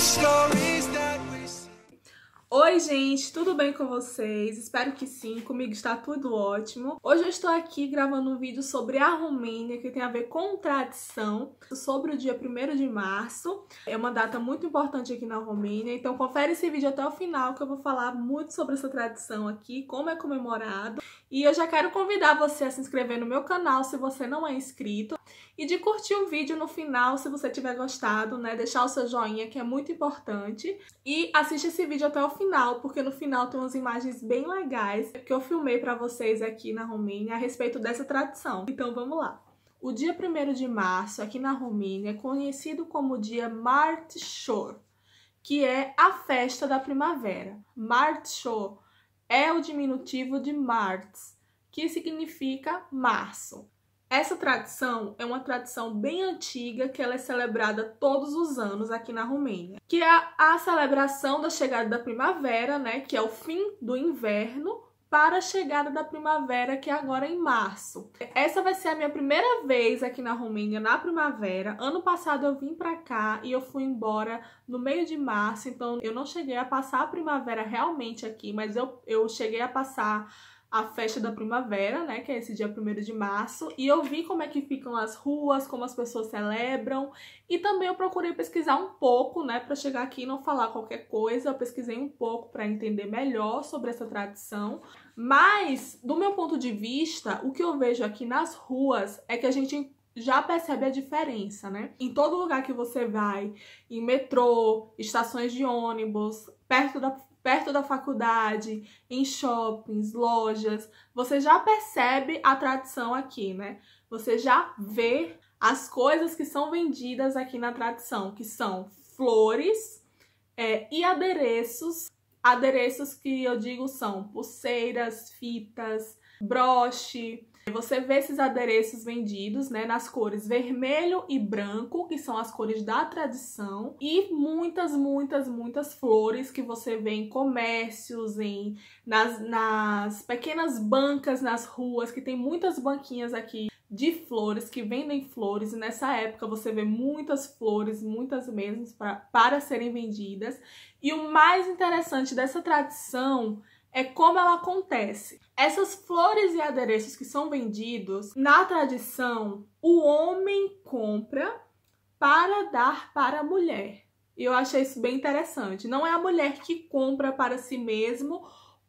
story Oi, gente, tudo bem com vocês? Espero que sim, comigo está tudo ótimo. Hoje eu estou aqui gravando um vídeo sobre a Romênia, que tem a ver com tradição, sobre o dia 1 de março. É uma data muito importante aqui na Romênia, então confere esse vídeo até o final que eu vou falar muito sobre essa tradição aqui, como é comemorado. E eu já quero convidar você a se inscrever no meu canal se você não é inscrito e de curtir o vídeo no final se você tiver gostado, né? Deixar o seu joinha que é muito importante e assiste esse vídeo até o final porque no final tem umas imagens bem legais que eu filmei para vocês aqui na Romênia a respeito dessa tradição. Então vamos lá. O dia 1 de março aqui na Romênia é conhecido como dia Martshor, que é a festa da primavera. Martshor é o diminutivo de Marts, que significa março. Essa tradição é uma tradição bem antiga que ela é celebrada todos os anos aqui na Romênia, que é a celebração da chegada da primavera, né, que é o fim do inverno para a chegada da primavera, que é agora em março. Essa vai ser a minha primeira vez aqui na Romênia na primavera. Ano passado eu vim para cá e eu fui embora no meio de março, então eu não cheguei a passar a primavera realmente aqui, mas eu, eu cheguei a passar a festa da primavera, né, que é esse dia 1 de março, e eu vi como é que ficam as ruas, como as pessoas celebram, e também eu procurei pesquisar um pouco, né, para chegar aqui e não falar qualquer coisa, eu pesquisei um pouco para entender melhor sobre essa tradição. Mas, do meu ponto de vista, o que eu vejo aqui nas ruas é que a gente já percebe a diferença, né? Em todo lugar que você vai, em metrô, estações de ônibus, perto da perto da faculdade, em shoppings, lojas, você já percebe a tradição aqui, né? Você já vê as coisas que são vendidas aqui na tradição, que são flores é, e adereços. Adereços que eu digo são pulseiras, fitas, broche, você vê esses adereços vendidos, né, nas cores vermelho e branco, que são as cores da tradição, e muitas, muitas, muitas flores que você vê em comércios, em nas, nas pequenas bancas nas ruas, que tem muitas banquinhas aqui de flores, que vendem flores, e nessa época você vê muitas flores, muitas mesmo, para serem vendidas. E o mais interessante dessa tradição é como ela acontece. Essas flores e adereços que são vendidos, na tradição, o homem compra para dar para a mulher. E eu achei isso bem interessante. Não é a mulher que compra para si mesmo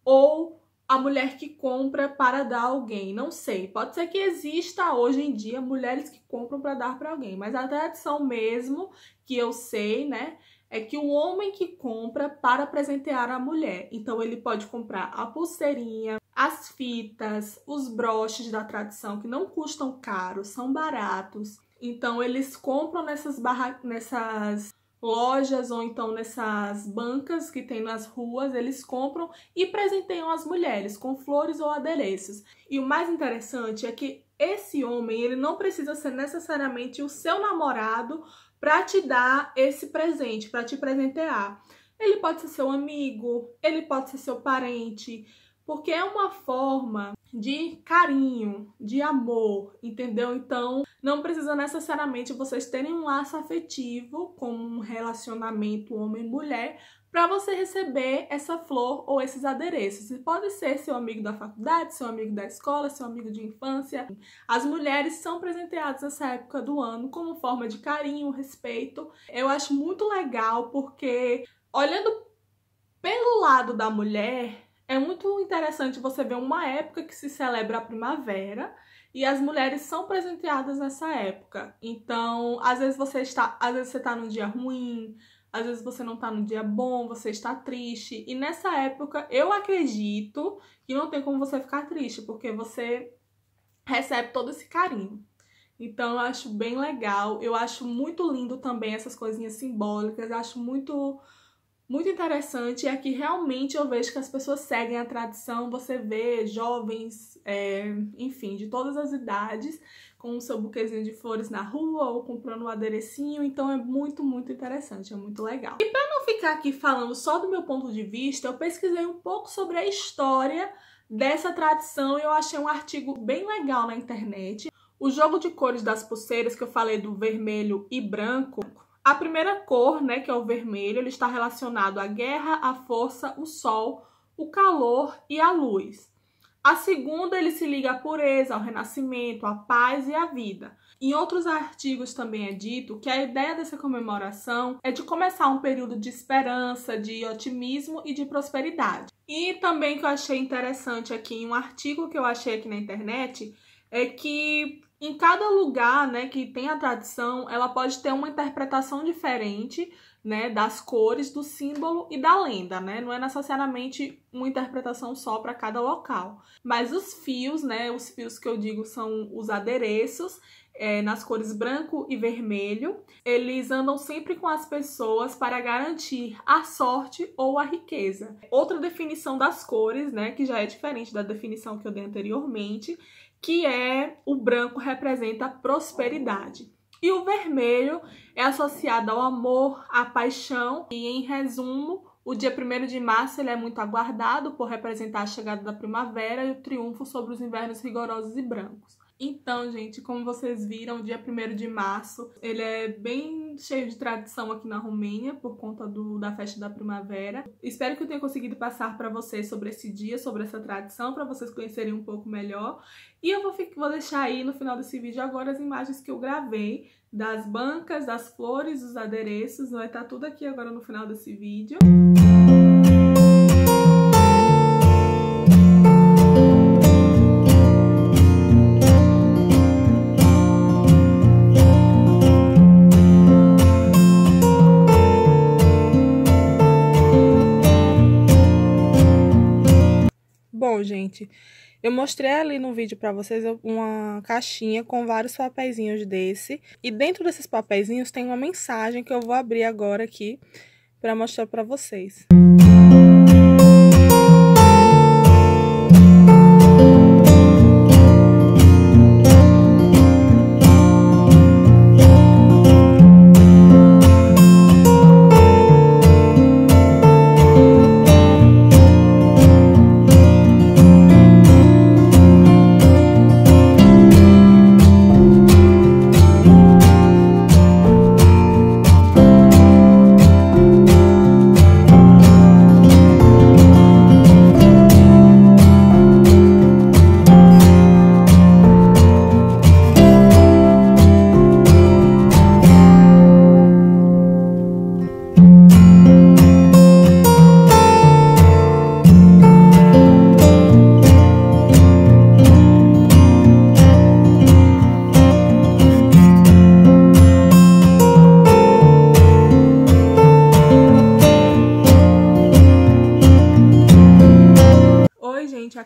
ou a mulher que compra para dar alguém, não sei. Pode ser que exista hoje em dia mulheres que compram para dar para alguém, mas a tradição mesmo que eu sei, né, é que o homem que compra para presentear a mulher. Então ele pode comprar a pulseirinha, as fitas, os broches da tradição que não custam caro, são baratos. Então eles compram nessas barra... nessas lojas ou então nessas bancas que tem nas ruas, eles compram e presenteiam as mulheres com flores ou adereços. E o mais interessante é que esse homem, ele não precisa ser necessariamente o seu namorado para te dar esse presente, para te presentear. Ele pode ser seu amigo, ele pode ser seu parente, porque é uma forma de carinho, de amor, entendeu? Então, não precisa necessariamente vocês terem um laço afetivo como um relacionamento homem-mulher, para você receber essa flor ou esses adereços. Pode ser seu amigo da faculdade, seu amigo da escola, seu amigo de infância. As mulheres são presenteadas nessa época do ano como forma de carinho, respeito. Eu acho muito legal porque, olhando pelo lado da mulher, é muito interessante você ver uma época que se celebra a primavera e as mulheres são presenteadas nessa época. Então, às vezes você está, às vezes você está num dia ruim, às vezes você não tá no dia bom, você está triste. E nessa época, eu acredito que não tem como você ficar triste, porque você recebe todo esse carinho. Então eu acho bem legal, eu acho muito lindo também essas coisinhas simbólicas, eu acho muito muito interessante é que realmente eu vejo que as pessoas seguem a tradição. Você vê jovens, é, enfim, de todas as idades, com o seu buquezinho de flores na rua ou comprando um aderecinho. Então é muito, muito interessante, é muito legal. E para não ficar aqui falando só do meu ponto de vista, eu pesquisei um pouco sobre a história dessa tradição e eu achei um artigo bem legal na internet. O jogo de cores das pulseiras que eu falei do vermelho e branco a primeira cor, né, que é o vermelho, ele está relacionado à guerra, à força, o sol, o calor e a luz. A segunda, ele se liga à pureza, ao renascimento, à paz e à vida. Em outros artigos também é dito que a ideia dessa comemoração é de começar um período de esperança, de otimismo e de prosperidade. E também que eu achei interessante aqui em um artigo que eu achei aqui na internet é que em cada lugar, né, que tem a tradição, ela pode ter uma interpretação diferente, né, das cores, do símbolo e da lenda, né? Não é necessariamente uma interpretação só para cada local. Mas os fios, né, os fios que eu digo são os adereços, é, nas cores branco e vermelho, eles andam sempre com as pessoas para garantir a sorte ou a riqueza. Outra definição das cores, né, que já é diferente da definição que eu dei anteriormente, que é o branco representa a prosperidade. E o vermelho é associado ao amor, à paixão e, em resumo, o dia 1 de março ele é muito aguardado por representar a chegada da primavera e o triunfo sobre os invernos rigorosos e brancos. Então, gente, como vocês viram, o dia 1 de março ele é bem cheio de tradição aqui na Romênia por conta do, da festa da primavera. Espero que eu tenha conseguido passar para vocês sobre esse dia, sobre essa tradição, para vocês conhecerem um pouco melhor. E eu vou, vou deixar aí no final desse vídeo agora as imagens que eu gravei das bancas, das flores, dos adereços. Vai estar tá tudo aqui agora no final desse vídeo. Música gente. Eu mostrei ali no vídeo para vocês uma caixinha com vários papeizinhos desse. E dentro desses papeizinhos tem uma mensagem que eu vou abrir agora aqui para mostrar para vocês. Música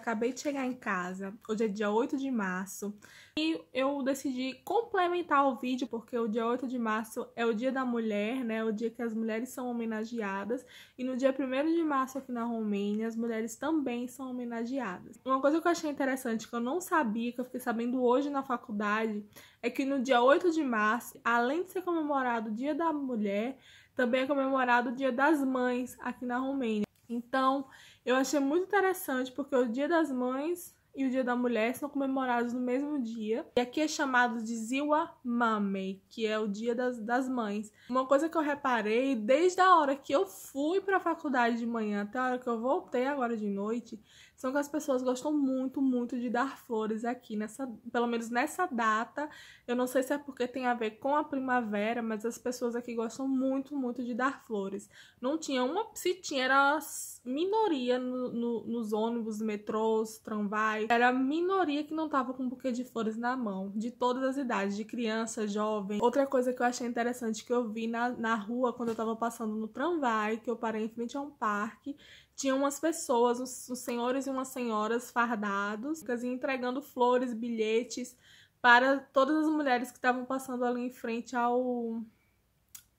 acabei de chegar em casa, hoje é dia 8 de março, e eu decidi complementar o vídeo porque o dia 8 de março é o dia da mulher, né? O dia que as mulheres são homenageadas, e no dia 1 de março aqui na Romênia, as mulheres também são homenageadas. Uma coisa que eu achei interessante, que eu não sabia, que eu fiquei sabendo hoje na faculdade, é que no dia 8 de março, além de ser comemorado o Dia da Mulher, também é comemorado o Dia das Mães aqui na Romênia. Então, eu achei muito interessante porque o Dia das Mães e o Dia da Mulher são comemorados no mesmo dia. E aqui é chamado de Ziwa Mame, que é o Dia das, das Mães. Uma coisa que eu reparei desde a hora que eu fui para a faculdade de manhã até a hora que eu voltei agora de noite são que as pessoas gostam muito, muito de dar flores aqui nessa, pelo menos nessa data. Eu não sei se é porque tem a ver com a primavera, mas as pessoas aqui gostam muito, muito de dar flores. Não tinha uma, se tinha era minoria no, no, nos ônibus, metrôs, tramvai. Era minoria que não tava com um buquê de flores na mão, de todas as idades, de criança, jovem. Outra coisa que eu achei interessante que eu vi na, na rua quando eu tava passando no tramvai, que eu parei em frente a um parque tinham umas pessoas, uns, uns senhores e umas senhoras fardados, entregando flores, bilhetes para todas as mulheres que estavam passando ali em frente ao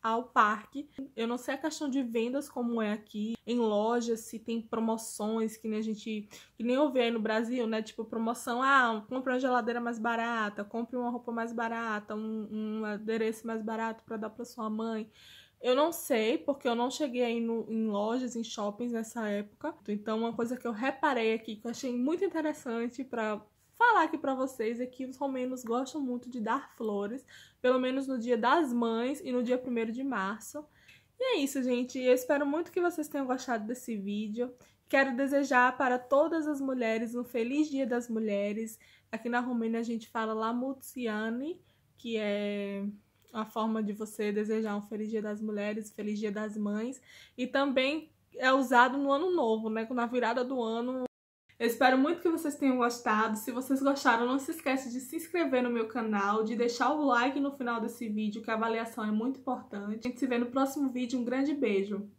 ao parque. Eu não sei a questão de vendas como é aqui, em lojas, se tem promoções que nem a gente, que nem eu aí no Brasil, né? Tipo, promoção, ah, compre uma geladeira mais barata, compre uma roupa mais barata, um, um adereço mais barato para dar para sua mãe. Eu não sei, porque eu não cheguei aí no, em lojas, em shoppings nessa época. Então, uma coisa que eu reparei aqui, que eu achei muito interessante para falar aqui para vocês, é que os romenos gostam muito de dar flores, pelo menos no dia das mães e no dia 1 de março. E é isso, gente. Eu espero muito que vocês tenham gostado desse vídeo. Quero desejar para todas as mulheres um feliz Dia das Mulheres. Aqui na Romênia a gente fala La Multiane, que é a forma de você desejar um feliz dia das mulheres, feliz dia das mães. E também é usado no ano novo, né? Na virada do ano. Eu espero muito que vocês tenham gostado. Se vocês gostaram, não se esqueça de se inscrever no meu canal, de deixar o like no final desse vídeo, que a avaliação é muito importante. A gente se vê no próximo vídeo. Um grande beijo!